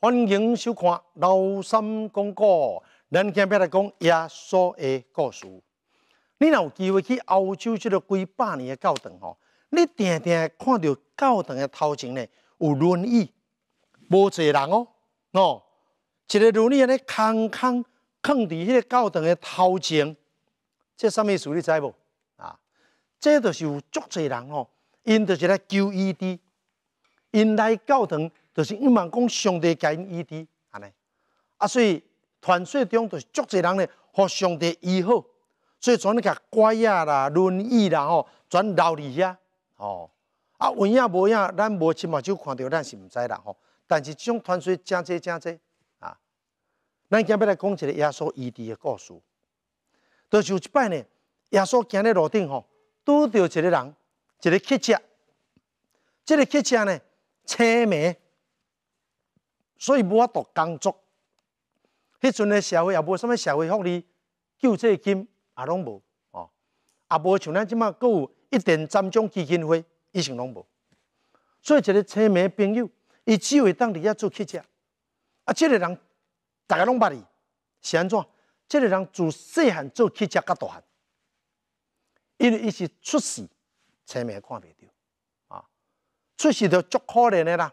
欢迎收看《老三讲咱今天要来讲耶稣的故事。你若有机会去欧洲，即个几百年的教堂吼，你定定看到教堂的头前咧有轮椅，无济人哦，喏，一个轮椅尼空空空伫迄个教堂的头前，这什么意思？你知无？啊，这就是有足济人哦，因就是来求医的，因来教堂。就是伊茫讲上帝给伊医治安尼，啊，所以传说中就是足侪人咧，互上帝医好，所以全咧甲拐啊啦、论义啦吼，全留伫遐吼，啊有影无影，咱无亲目睭看到，咱是毋知啦吼。但是即种传说真济真济啊，咱今日来讲一个耶稣医治的故事，就是有一摆呢，耶稣行咧路顶吼，拄着一个人，一个乞丐，这个乞丐呢，车盲。所以无法度工作，迄阵咧社会也无什物社会福利、救济金也拢无哦，也无像咱即马，阁有一点三种基金会，伊是拢无。所以一个车迷朋友，伊只会当伫遐做乞丐，啊，这个人大家拢捌伊，是安怎？这个人做细汉做乞丐，佮大汉，因为伊是出世车迷看袂到，啊，出世着足可怜的啦。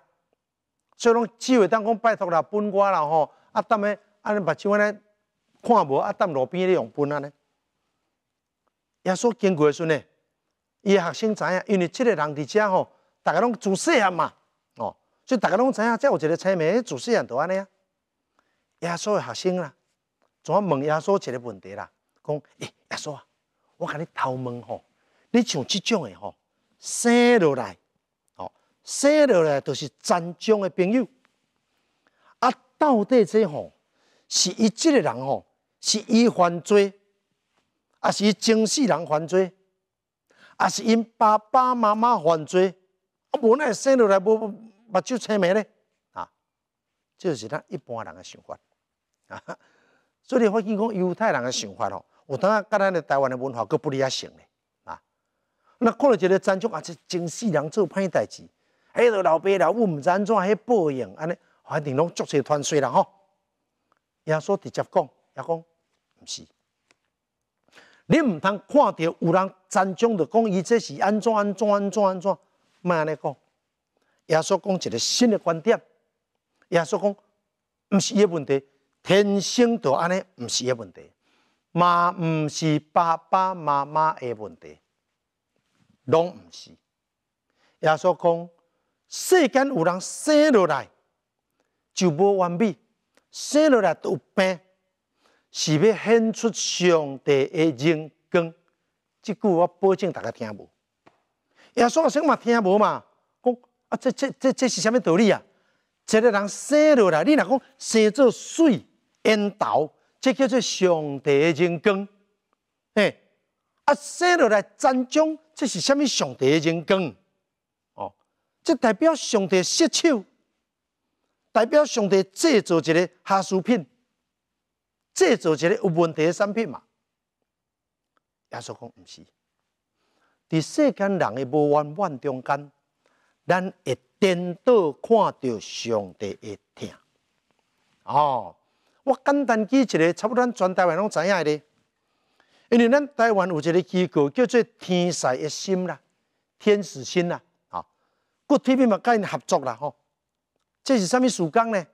所以拢只会当讲拜托啦、分瓜啦吼，啊，当咧，安尼目睭安尼看无，啊，当路边咧用分安尼。耶稣经过时呢，伊学生知影，因为即个人伫遮吼，大家拢自细汉嘛，哦，所以大家拢知影，遮有一个青名自细汉都安尼啊。耶稣的学生啦，怎爱问耶稣一个问题啦，讲，诶，耶稣，啊，我甲你偷问吼，你像即种诶吼，生落来？写下来都是战争的朋友，啊，到底这吼是伊即个人吼是伊犯罪，啊是伊整世人犯罪，啊是因爸爸妈妈犯罪，啊无奈写下来无目睭青盲咧，啊，这是咱一般人的想法，啊，所以发现讲犹太人的想法吼，我等下甲咱的台湾的文化佫不离阿像咧，啊，那看到一个战争，啊，是整死人做歹代志。迄个老爸老母毋知安怎，迄报应安尼，反正拢足起团水啦吼。耶稣直接讲，也讲毋是，你毋通看到有人战争，着讲伊这是安怎安怎安怎安怎，莫安尼讲。耶稣讲一个新的观点，耶稣讲毋是伊嘅问题，天生就安尼，毋是伊嘅问题，嘛毋是爸爸妈妈嘅问题，拢毋是。耶稣讲。世间有人生落来就无完美，生落来都有病，是要显出上帝的人光。即句我保证大家听无，耶稣生嘛听无嘛，讲啊这这这这是啥物道理啊？一个人生落来，你若讲生做水缘倒，这叫做上帝的人光，嘿，啊生落来战争，这是啥物上帝的人光？即代表上帝失手，代表上帝制造一个瑕疵品，制造一个有问题的产品嘛？耶稣讲毋是，伫世间人的无怨万中间，咱会颠倒看到上帝的疼。哦，我简单记一个，差不多咱全台湾拢知影咧。因为咱台湾有一个机构叫做“天使的心”啦，天使心啦。骨铁兵嘛跟因合作啦吼，这是啥物时工呢？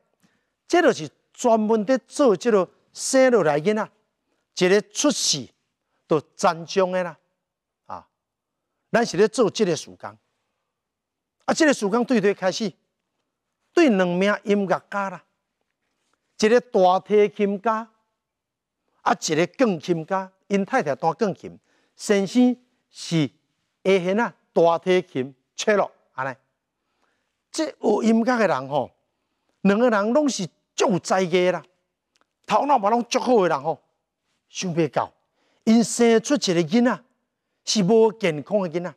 这个是专门在做这个生落来囝仔，一个出世都沾争的啦啊。咱是咧做这个时工，啊，这个时工对对开始，对两名音乐家啦，一个大提琴家，啊，一个钢琴家，因太太弹钢琴，先生是下弦啊，大提琴吹落。安尼，即学音乐的人吼，两个人拢是足有才艺啦，头脑嘛拢足好诶人吼，想袂到，因生出一个囡仔是无健康诶囡仔，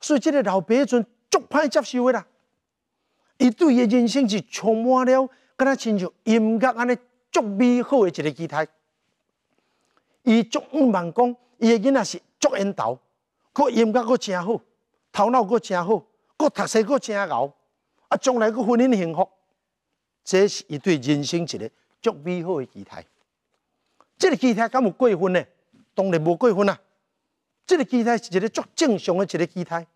所以这个老爸迄阵足歹接受啦。伊对诶人生是充满了，敢若亲像音乐安尼足美好诶一个姿态。伊足毋茫讲，伊诶囡仔是足缘投，佮音乐佮真好。头脑阁真好，阁读书阁真牛，啊，将来阁婚姻幸福，这是一对人生一个足美好的期待。这个期待敢有过分呢？当然无过分啊！这个期待是一个足正常的一个期待，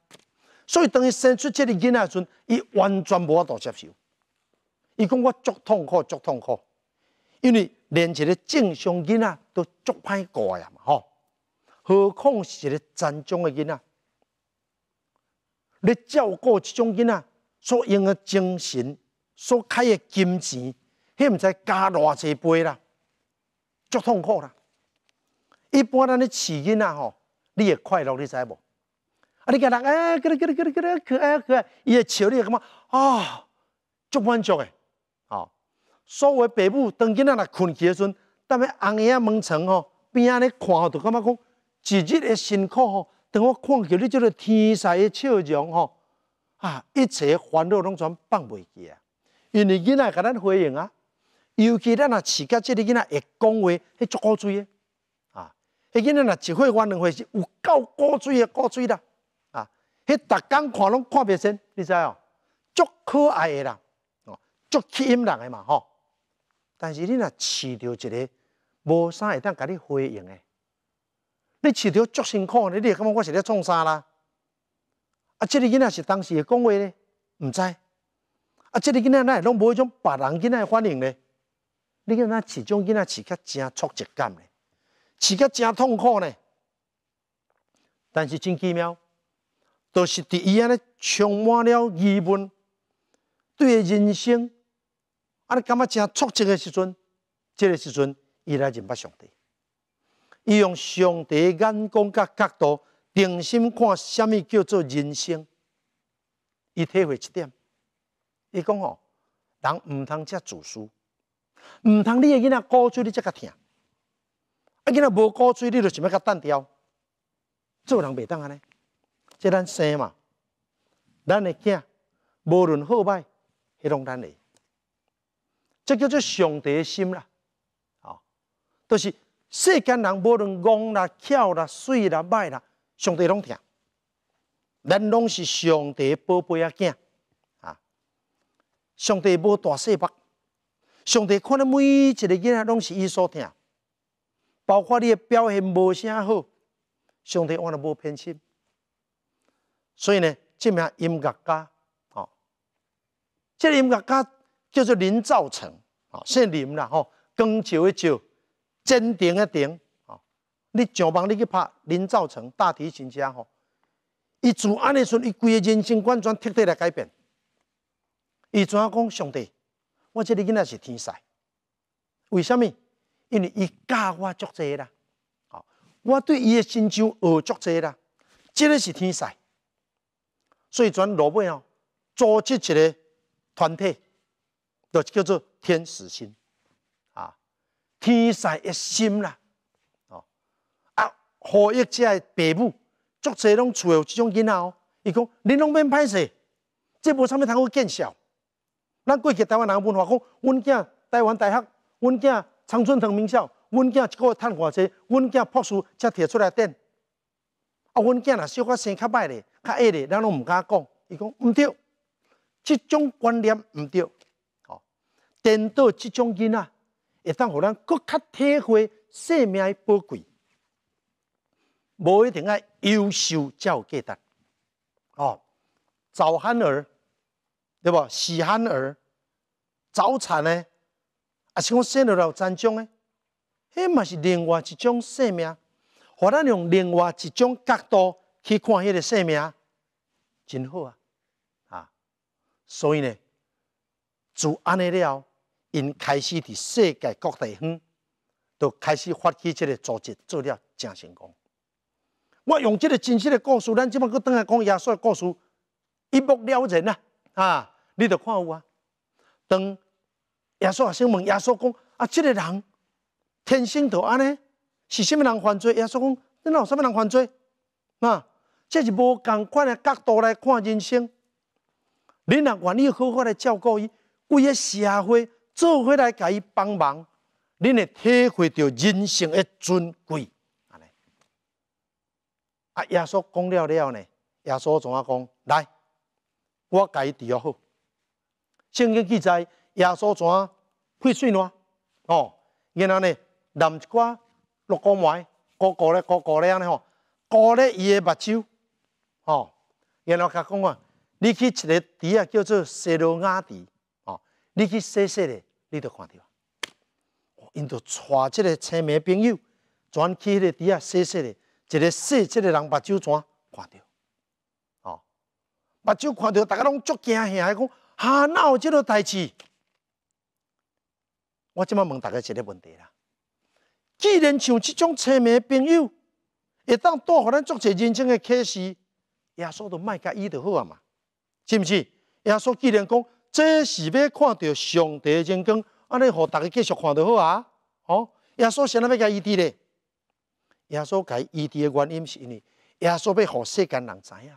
所以当伊生出这个囡仔时，伊完全无法度接受。伊讲我足痛苦，足痛苦，因为连一个正常囡仔都足歹过呀嘛，吼，何况是一个残障的囡仔。咧照顾即种囡仔，所用的精神，所开的金钱，迄毋知加偌济倍啦，足痛苦啦。一般咱咧饲囡仔吼，你会快乐，你知无？啊，你见人哎，搿个搿个搿个搿个去哎伊会笑，你会感觉啊，足满足诶。吼。所谓爸母当囡仔来困起的阵，踮咧红眼蒙床吼，边仔咧看吼，都感觉讲，一日的辛苦吼。等我看到你这个天才的笑容吼，啊，一切烦恼拢全放袂记啊！因为囡仔给咱回应啊，尤其咱若饲甲这个囡仔会讲话，系足古锥的啊！迄囡仔若一岁、两岁是有够古锥的古锥啦啊！迄逐工看拢看袂生，你知哦，足可爱的啦，哦，足吸引人的嘛吼。但是你若饲到一个无啥会当给你回应的。你饲着足辛苦，你会感觉我是咧创啥啦？啊！这个囡仔是当时讲话咧，毋知。啊！这个囡仔会拢无迄种别人囡仔反应咧。你讲那饲种囡仔饲较真挫折感咧，饲较真痛苦咧。但是真奇妙，都是伫伊安尼充满了疑问，对人生，啊！你感觉真挫折的时阵，这个时阵伊来认捌上帝。伊用上帝眼光甲角度，定心看什么叫做人生？伊体会一点，伊讲吼：人毋通遮自私，毋通你个囡仔高水你才甲疼，啊囡仔无高水你就想要甲蛋雕，做人袂当安尼。即咱生嘛，咱个囡无论好歹，迄拢咱的。即叫做上帝的心啦，哦，都是。世间人无论戆啦、巧啦、水啦、歹啦，上帝拢听，咱拢是上帝宝贝啊！囝啊，上帝无大细目，上帝看了每一个囡仔拢是伊所听，包括你的表现无啥好，上帝我都无偏心。所以呢，即名音乐家，哦，即音乐家叫做林兆成，哦，姓林啦，吼，庚九的九。坚定的定啊！你上网你去拍林兆成，大提琴家吼，伊做安尼时，伊规个人生观全彻底来改变。伊怎啊讲？上帝，我这个囡仔是天才，为什么？因为伊教我足贼啦，好，我对伊的心胸学足贼啦，这个是天才。”所以全罗尾哦，组织一个团体，就叫做天使心。天才一心啦，哦，啊，何一家的爸母，作者拢厝有即种囡仔哦。伊讲，恁拢免歹势，即无啥物通好见笑。咱过去台湾人文化讲，阮囝台湾大学，阮囝长春藤名校，阮囝一个趁偌者，阮囝博士才摕出来顶。啊，阮囝若小可生较歹咧，较矮咧，咱拢毋敢讲。伊讲毋对，即种观念毋对，哦，颠倒即种囡仔。会当互咱搁较体会生命宝贵，无一定爱优秀才有价值。哦，早生儿，对无喜生儿，早产呢？啊，是讲生来有残障呢？迄嘛是另外一种生命，互咱用另外一种角度去看迄个生命，真好啊！啊，所以呢，就安尼了。因开始伫世界各地远，都开始发起即个组织，做了真成功。我用即个真实的故事，咱，即马搁当来讲耶稣的故事，一目了然啊啊，你着看有啊。当耶稣学先问耶稣讲啊，即个人天生著安尼，是虾米人犯罪？耶稣讲恁有虾米人犯罪啊？这是无共款的角度来看人生。恁若愿意好好来照顾伊，为个社会。做伙来甲伊帮忙恁会体会到人生的尊贵安尼啊耶稣讲了了呢耶稣怎啊讲来我甲伊治疗好圣经记载耶稣怎啊血水呢？吼然后呢南瓜六角丸裹裹咧裹裹咧安尼吼裹咧伊的目睭吼然后甲讲啊你去一个池叫做西罗阿蒂你去说说咧，你就看到，因都带这个青密朋友，转去迄个底下说说咧，一个说这个人目睭怎看到？哦，目睭看到，大家拢足惊吓，讲哈哪有这个代志？我即摆问大家一个问题啦：，既然像这种青密朋友，会当带互咱做起人生的开始，耶稣都卖甲伊就好啊嘛，是毋是？耶稣既然讲，这是要看到上帝的真光，安尼，互大家继续看到好啊！哦，耶稣想要给伊治咧，耶稣给伊治的原因是因呢，耶稣要让世间人知影，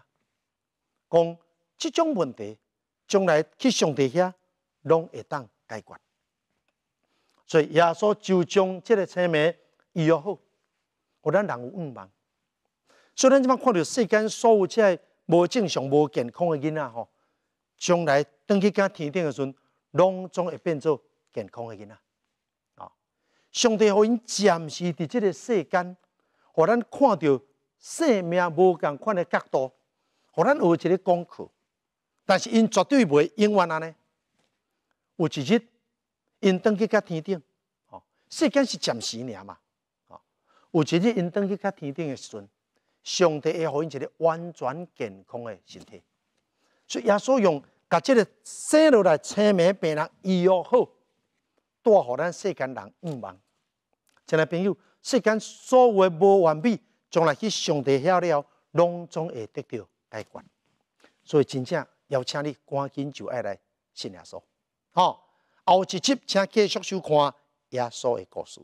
讲这种问题将来去上帝遐，拢会当解决。所以耶稣就将这个生命医好，互咱人有盼望。虽然咱摆看到世间所有即系无正常、无健康的囡仔吼。将来当去到天顶的时阵，拢总会变做健康个囡仔。啊！上帝给因暂时伫这个世间，互咱看到生命无共款个角度，互咱学一个功课。但是因绝对袂永远安尼。有一日因当去到天顶，哦，世间是暂时尔嘛。哦，有一日因当去到天顶的时阵，上帝会给因一个完全健康个身体。所以耶稣用甲即个生下来清明病人医药好，带予咱世间人毋望。亲爱朋友，世间所有无完美，将来去上帝遐了，拢总会得到解决。所以真正邀请你赶紧就爱来信耶稣，吼！后一集请继续收看耶稣的故事。